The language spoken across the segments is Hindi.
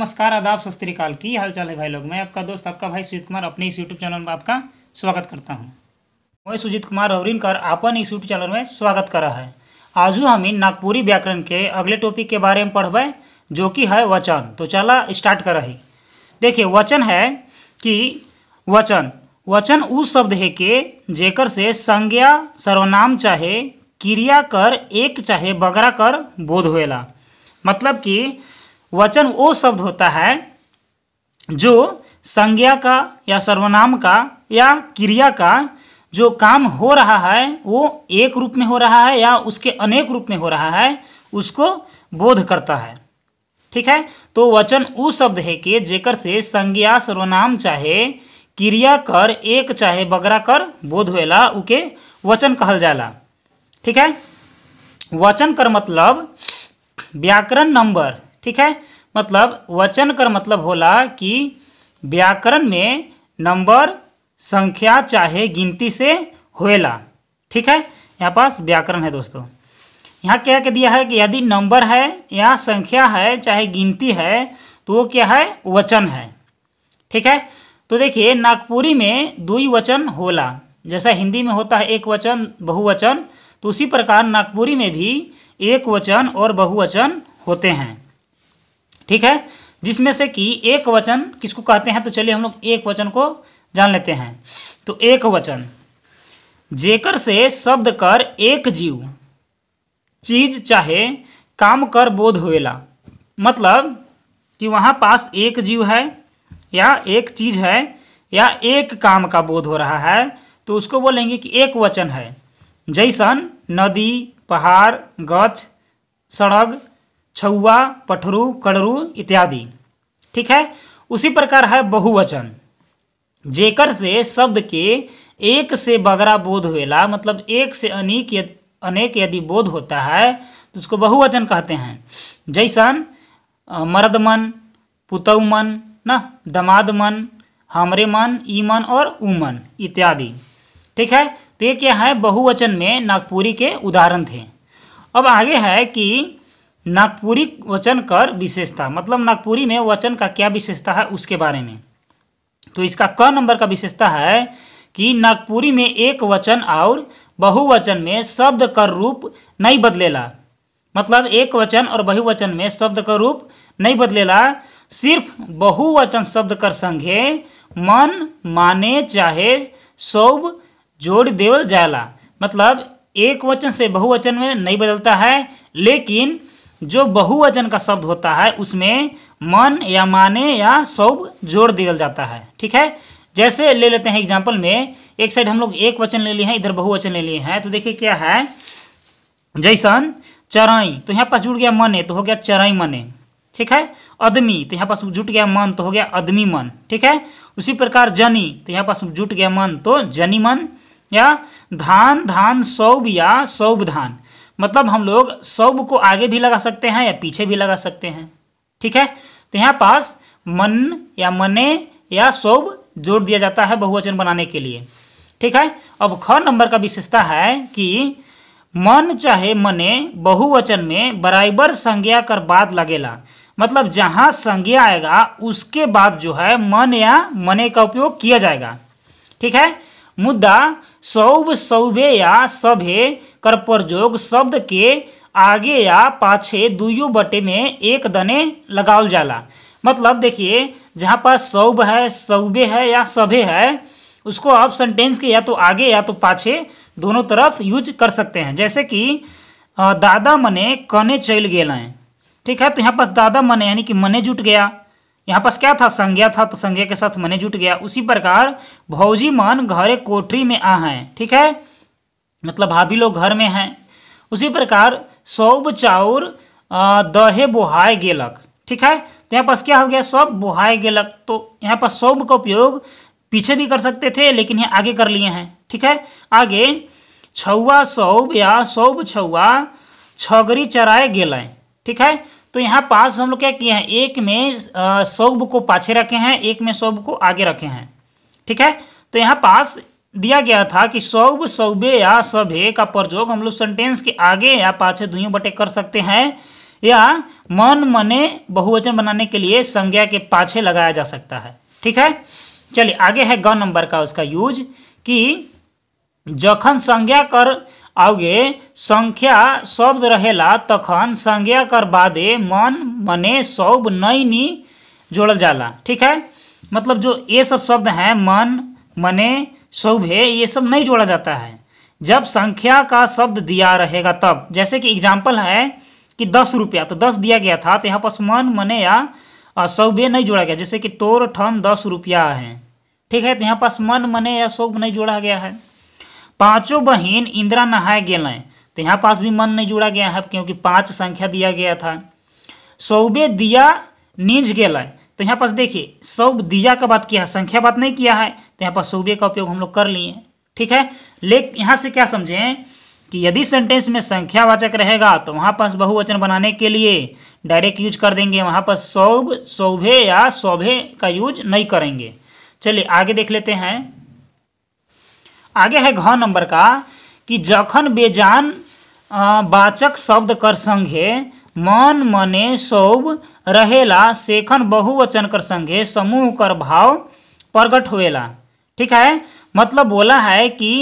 नमस्कार आदाब सस्त्रीकाल की हाल चाल है भाई लोग मैं आपका दोस्त आपका भाई सुजीत कुमार अपने इस यूट्यूब चैनल में आपका स्वागत करता हूँ मैं सुजीत कुमार और इनकर अपन इस यूट्यूब चैनल में स्वागत कर रहा है आज हम इन नागपुरी व्याकरण के अगले टॉपिक के बारे में पढ़बै जो कि है वचन तो चला स्टार्ट कर रही देखिए वचन है कि वचन वचन उस शब्द है के जेकर से संज्ञा सर्वनाम चाहे क्रिया कर एक चाहे बगरा कर बोध होएला मतलब कि वचन वो शब्द होता है जो संज्ञा का या सर्वनाम का या क्रिया का जो काम हो रहा है वो एक रूप में हो रहा है या उसके अनेक रूप में हो रहा है उसको बोध करता है ठीक है तो वचन वो शब्द है कि जेकर से संज्ञा सर्वनाम चाहे क्रिया कर एक चाहे बगरा कर बोध होला उके वचन कहल जाला ठीक है वचन कर मतलब व्याकरण नंबर ठीक है मतलब वचन कर मतलब होला कि व्याकरण में नंबर संख्या चाहे गिनती से होएला ठीक है यहाँ पास व्याकरण है दोस्तों यहाँ क्या कह दिया है कि यदि नंबर है या संख्या है चाहे गिनती है तो वो क्या है वचन है ठीक है तो देखिए नागपुरी में दुई वचन होला जैसा हिंदी में होता है एक वचन बहुवचन तो उसी प्रकार नागपुरी में भी एक वचन और बहुवचन होते हैं ठीक है जिसमें से कि एक वचन किसको कहते हैं तो चलिए हम लोग एक वचन को जान लेते हैं तो एक वचन जेकर से शब्द कर एक जीव चीज चाहे काम कर बोध होएला मतलब कि वहाँ पास एक जीव है या एक चीज है या एक काम का बोध हो रहा है तो उसको बोलेंगे कि एक वचन है जैसन नदी पहाड़ गच सड़क छुआ पठरू कड़रू इत्यादि ठीक है उसी प्रकार है बहुवचन जेकर से शब्द के एक से बगरा बोध हुएला मतलब एक से अनेक यद, अनेक यदि बोध होता है तो उसको बहुवचन कहते हैं जैसन मर्दमन पुतौमन न दमाद मन हमरे मन ईमन और उमन इत्यादि ठीक है तो ये क्या है बहुवचन में नागपुरी के उदाहरण थे अब आगे है कि नागपुरी वचन कर विशेषता मतलब नागपुरी में वचन का क्या विशेषता है उसके बारे में तो इसका क नंबर का विशेषता है कि नागपुरी में एक वचन और बहुवचन में शब्द कर रूप नहीं बदलेला मतलब एक वचन और बहुवचन में शब्द का रूप नहीं बदलेला सिर्फ बहुवचन शब्द कर संघे मन माने चाहे सौभ जोड़ देवल जाला मतलब एक वचन से बहुवचन में नहीं बदलता है लेकिन जो बहुवचन का शब्द होता है उसमें मन या माने या सौब जोड़ दिया जाता है ठीक है जैसे ले लेते हैं एग्जाम्पल में एक साइड हम लोग एक वचन ले लिए हैं इधर बहुवचन ले लिए हैं तो देखिए क्या है जैसन चराई तो यहाँ पास जुड़ गया मने तो हो गया चराई मने ठीक है अदमी तो यहाँ पास जुट गया मन तो हो गया अदमी मन ठीक है उसी प्रकार जनी तो यहाँ पास जुट गया मन तो जनी मन या धान धान सौब या सौब धान मतलब हम लोग सब को आगे भी लगा सकते हैं या पीछे भी लगा सकते हैं ठीक है तो यहाँ पास मन या मने या सब जोड़ दिया जाता है बहुवचन बनाने के लिए ठीक है अब ख नंबर का विशेषता है कि मन चाहे मने बहुवचन में बराबर संज्ञा कर बाद लगेला मतलब जहाँ संज्ञा आएगा उसके बाद जो है मन या मने का उपयोग किया जाएगा ठीक है मुद्दा सौब सौबे या सभे कर प्रयोग शब्द के आगे या पाछे दुयो बटे में एक दने लगावल जाला मतलब देखिए जहाँ पर सौब है सौबे है या सभे है उसको आप सेंटेंस के या तो आगे या तो पाछे दोनों तरफ यूज कर सकते हैं जैसे कि दादा मने कने चल गए ठीक है तो यहाँ पर दादा मने यानी कि मने जुट गया यहाँ पास क्या था संज्ञा था तो संज्ञा के साथ मने जुट गया उसी प्रकार भौजी मान घरे कोठरी में आ हैं ठीक है मतलब भाभी लोग घर में हैं उसी प्रकार सौब चाउर दहे बोहाय गेलक ठीक है तो यहाँ पास क्या हो गया सब बोहाय गेलक तो यहाँ पास सौब का उपयोग पीछे भी कर सकते थे लेकिन यहाँ आगे कर लिए हैं ठीक है आगे छुआ सौब या सौब छुआ छगरी चराए गेलें ठीक है तो यहाँ पास हम लोग क्या किए हैं एक में शोभ को पाछे रखे हैं एक में शोभ को आगे रखे हैं ठीक है तो यहाँ पास दिया गया था कि सौभ सौबे या सभे का प्रयोग हम लोग सेंटेंस के आगे या पाछे दुई बटे कर सकते हैं या मन मने बहुवचन बनाने के लिए संज्ञा के पाछे लगाया जा सकता है ठीक है चलिए आगे है ग नंबर का उसका यूज कि जखन संज्ञा कर आगे संख्या शब्द रहेला तखन संज्ञा कर बादे मन मने सौब नैनी जोड़ल जाला ठीक है मतलब जो ये सब शब्द हैं मन मने है ये सब नहीं जोड़ा जाता है जब संख्या का शब्द दिया रहेगा तब जैसे कि एग्जाम्पल है कि दस रुपया तो दस दिया गया था तो यहाँ पर मन मने या सौभे नहीं जोड़ा गया जैसे कि तोर ठन दस रुपया है ठीक है तो यहाँ पास मन मने या सौभ नहीं जोड़ा गया है पांचों बहिन इंदिरा नहाए गए तो यहाँ पास भी मन नहीं जुड़ा गया है क्योंकि पाँच संख्या दिया गया था सौबे दिया निज गए तो यहाँ पास देखिए सौब दिया का बात किया है संख्या बात नहीं किया है तो यहाँ पास सौबे का उपयोग हम लोग कर लिए ठीक है लेकिन यहाँ से क्या समझें कि यदि सेंटेंस में संख्यावाचक रहेगा तो वहाँ पास बहुवचन बनाने के लिए डायरेक्ट यूज कर देंगे वहाँ पर सौभ सौभे या सौभे का यूज नहीं करेंगे चलिए आगे देख लेते हैं आगे है घ नंबर का कि जखन बेजान वाचक शब्द कर संगे मन मने सौभ रहेला सेखन बहुवचन कर संगे समूह कर भाव प्रगट हुएला ठीक है मतलब बोला है कि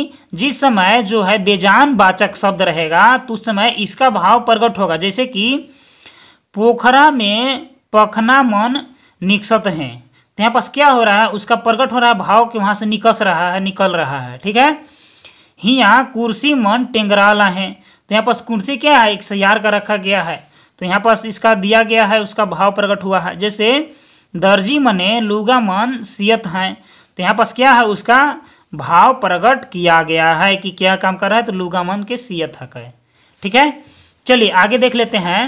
जिस समय जो है बेजान वाचक शब्द रहेगा तो उस समय इसका भाव प्रगट होगा जैसे कि पोखरा में पखना मन निकसत हैं तो यहाँ पास क्या हो रहा है उसका प्रकट हो रहा है भाव के वहाँ से निकस रहा है निकल रहा है ठीक है ही यहाँ कुर्सी मन टेंगराला है तो यहाँ पास कुर्सी क्या है एक सैार का रखा गया है तो यहाँ पास इसका दिया गया है उसका भाव प्रकट हुआ है जैसे दर्जी मने लुगा मन सियत हैं तो यहाँ पास क्या है उसका भाव प्रकट किया गया है कि क्या काम कर रहा है तो लुगा मन के सियत हक है ठीक है चलिए आगे देख लेते हैं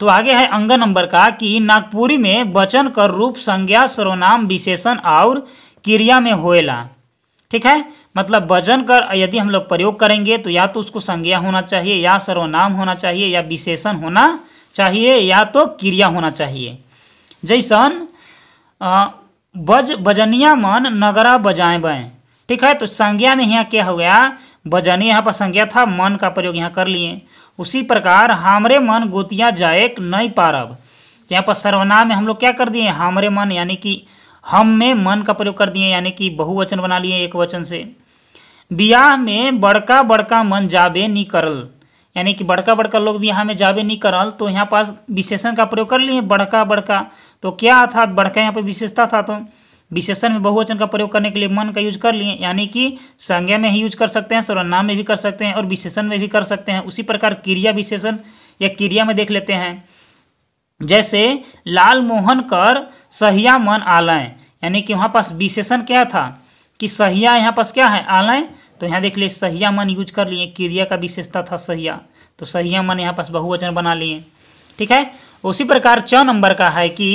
तो आगे है अंग नंबर का कि नागपुरी में वचन कर रूप संज्ञा सर्वनाम विशेषण और क्रिया में होएला ठीक है मतलब वजन कर यदि हम लोग प्रयोग करेंगे तो या तो उसको संज्ञा होना चाहिए या सर्वनाम होना चाहिए या विशेषण होना चाहिए या तो क्रिया होना चाहिए जैसन बज बजनिया मन नगरा बजाएं ठीक है तो संज्ञा में यहाँ क्या हो गया बजनी यहाँ पर संज्ञा था मन का प्रयोग यहाँ कर लिए उसी प्रकार हमरे मन गोतिया जाए नहीं पारब यहाँ पर सर्वनाम में हम लोग क्या कर दिए हमरे मन यानी कि हम में मन का प्रयोग कर दिए यानी कि बहुवचन बना लिए एक वचन से बियाह में बड़का बड़का मन जाबे नहीं करल यानी कि बड़का बड़का लोग भी यहाँ में जाबे नहीं करल तो यहाँ पास विशेषण का प्रयोग कर लिए बड़का बड़का तो क्या था बड़का यहाँ पर विशेषता था तो विशेषण में बहुवचन का प्रयोग करने के लिए मन का यूज कर लिए यानी कि संज्ञा में ही यूज कर सकते हैं सर्वनाम में भी कर सकते हैं और विशेषण में भी कर सकते हैं उसी प्रकार क्रिया विशेषण या क्रिया में देख लेते हैं जैसे लाल मोहन कर सहिया मन आलय यानी कि वहाँ पास विशेषण क्या था कि सहिया यहाँ पास क्या है आलय तो यहाँ देख लिए सहिया मन यूज कर लिए क्रिया का विशेषता था सहिया तो सहिया मन यहाँ पास बहुवचन बना लिए ठीक है उसी प्रकार छ नंबर का है कि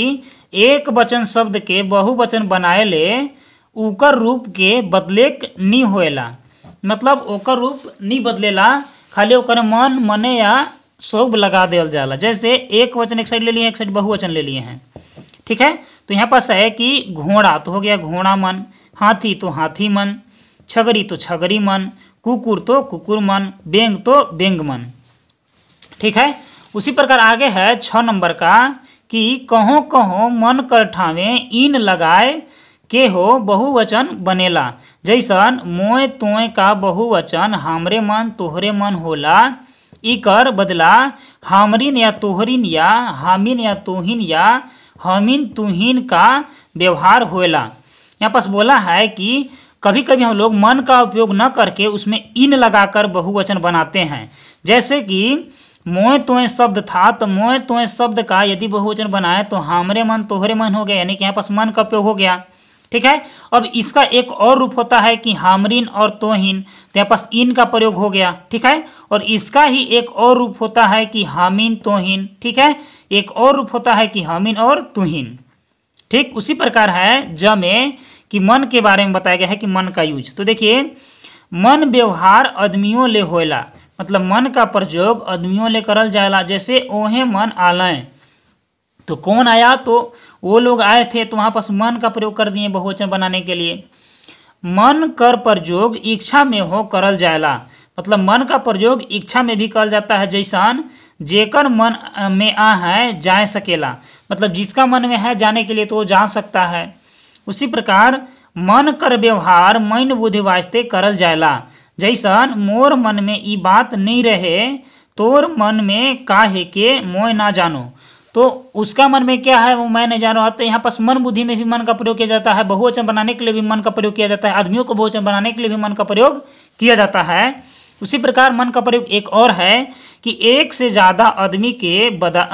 एक वचन शब्द के बहुवचन बनाए ले उकर रूप के बदले नहीं होएला मतलब ओकर रूप नहीं बदलेला खाली ओकर मन मने या शोभ लगा दिया जाला जैसे एक वचन एक साइड ले लिए एक साइड बहुवचन ले लिए हैं ठीक है तो यहाँ पास है कि घोड़ा तो हो गया घोड़ा मन हाथी तो हाथी मन छगरी तो छगरी मन कुकुर तो कुकुर मन बेंग तो बेंग मन ठीक है उसी प्रकार आगे है छ नंबर का कि कहो कहो मन कर ठावे इन लगाए के हो बहुवचन बनेला जैसन मोय तोय का बहुवचन हमरे मन तोहरे मन होला इकर बदला हमरीन या तोहरीन या हामिन या तोहिन या हमिन तुहिन का व्यवहार होला यहाँ पास बोला है कि कभी कभी हम लोग मन का उपयोग न करके उसमें इन लगाकर बहुवचन बनाते हैं जैसे कि मोए तोए शब्द था तो मोए तोय शब्द का यदि बहुवचन बनाए तो हमरे मन तोहरे मन हो गया यानी कि यहाँ पास मन का प्रयोग हो गया ठीक है अब इसका एक और रूप होता है कि हामरीन और तोहिन तो यहाँ पास इन का प्रयोग हो गया ठीक है और इसका ही एक और रूप होता है कि हामिन तोहिन ठीक है एक और रूप होता है कि हामिन और तुहिन ठीक उसी प्रकार है ज में कि मन के बारे में बताया गया है कि मन का यूज तो देखिए मन व्यवहार आदमियों ले होला मतलब मन का प्रयोग आदमियों ले करल जाला जैसे ओहे मन आलय तो कौन आया तो वो लोग आए थे तो वहाँ पर मन का प्रयोग कर दिए बहुवचन बनाने के लिए मन कर प्रयोग इच्छा में हो करल जाला मतलब मन का प्रयोग इच्छा में भी करल जाता है जैसान जेकर मन में आ है जा सकेला मतलब जिसका मन में है जाने के लिए तो वो जा सकता है उसी प्रकार मन कर व्यवहार मन बुद्धि वास्ते करल जाला जैसन मोर मन में ई बात नहीं रहे तोर मन में का है के मोय ना जानो तो उसका मन में क्या है वो मैं नहीं जान रहा तो यहाँ पर मन बुद्धि में भी मन का प्रयोग किया जाता है बहुवचन बनाने के लिए भी मन का प्रयोग किया जाता है आदमियों को बहुवचन बनाने के लिए भी मन का प्रयोग किया जाता है उसी प्रकार मन का प्रयोग एक और है कि एक से ज़्यादा आदमी के बदा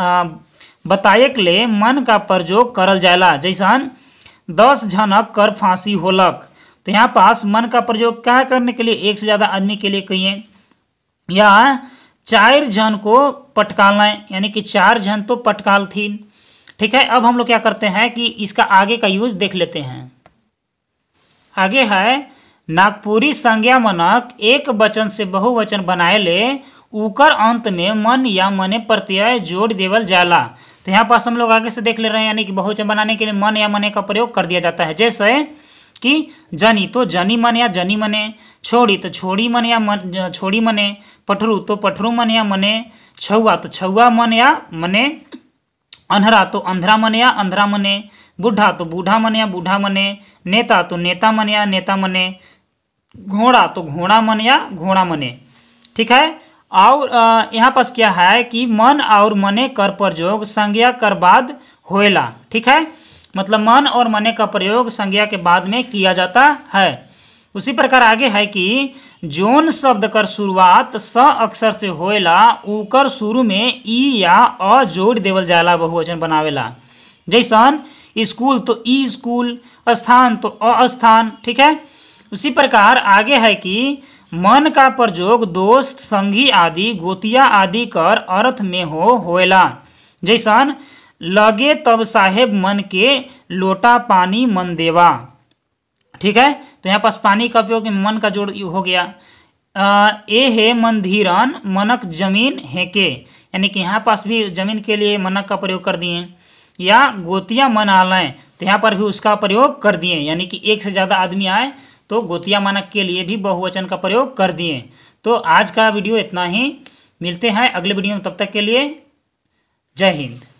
बताए के लिए मन का प्रयोग करल जाला जैसन दस झनक कर फांसी होलक तो यहाँ पास मन का प्रयोग क्या करने के लिए एक से ज़्यादा आदमी के लिए कहिए या चार जन को पटकालना यानी कि चार जन तो पटकाल थी ठीक है अब हम लोग क्या करते हैं कि इसका आगे का यूज देख लेते हैं आगे है नागपुरी संज्ञा मनक एक वचन से बहुवचन बनाए ले उकर अंत में मन या मने प्रत्यय जोड़ देवल जाला तो यहाँ पास हम लोग आगे से देख ले रहे हैं यानी कि बहुवचन बनाने के लिए मन या मने का प्रयोग कर दिया जाता है जैसे की जनी तो जनी मन या जनी मने छोड़ी तो छोड़ी मन या मन छोड़ी मने पठरू तो पठरू मन या मने छुआ तो छुआ मन या मने अंधरा तो अंधरा मन या अंधरा मने बुढ़ा तो बूढ़ा मन या बूढ़ा मने नेता तो नेता मन या नेता मने घोड़ा तो घोड़ा मन या घोड़ा मने ठीक है और यहाँ पास क्या है कि मन और मने कर पर जोग संज्ञा कर बाद होएला ठीक है मतलब मन और मने का प्रयोग संज्ञा के बाद में किया जाता है उसी प्रकार आगे है कि जोन शब्द कर शुरुआत स अक्षर से होएला ऊकर शुरू में ई या अ जोड़ देवल जाला बहुवचन बनावेला जैसन स्कूल तो ई स्कूल स्थान तो अस्थान ठीक है उसी प्रकार आगे है कि मन का प्रयोग दोस्त संगी आदि गोतिया आदि कर अर्थ में हो होएला जैसन लगे तब साहेब मन के लोटा पानी मन देवा ठीक है तो यहाँ पास पानी का उपयोग मन का जोड़ हो गया आ, ए है मन धीरन मनक जमीन है के यानी कि यहाँ पास भी जमीन के लिए मनक का प्रयोग कर दिए या गोतिया मन आलय तो यहाँ पर भी उसका प्रयोग कर दिए यानी कि एक से ज़्यादा आदमी आए तो गोतिया मनक के लिए भी बहुवचन का प्रयोग कर दिए तो आज का वीडियो इतना ही मिलते हैं अगले वीडियो में तब तक के लिए जय हिंद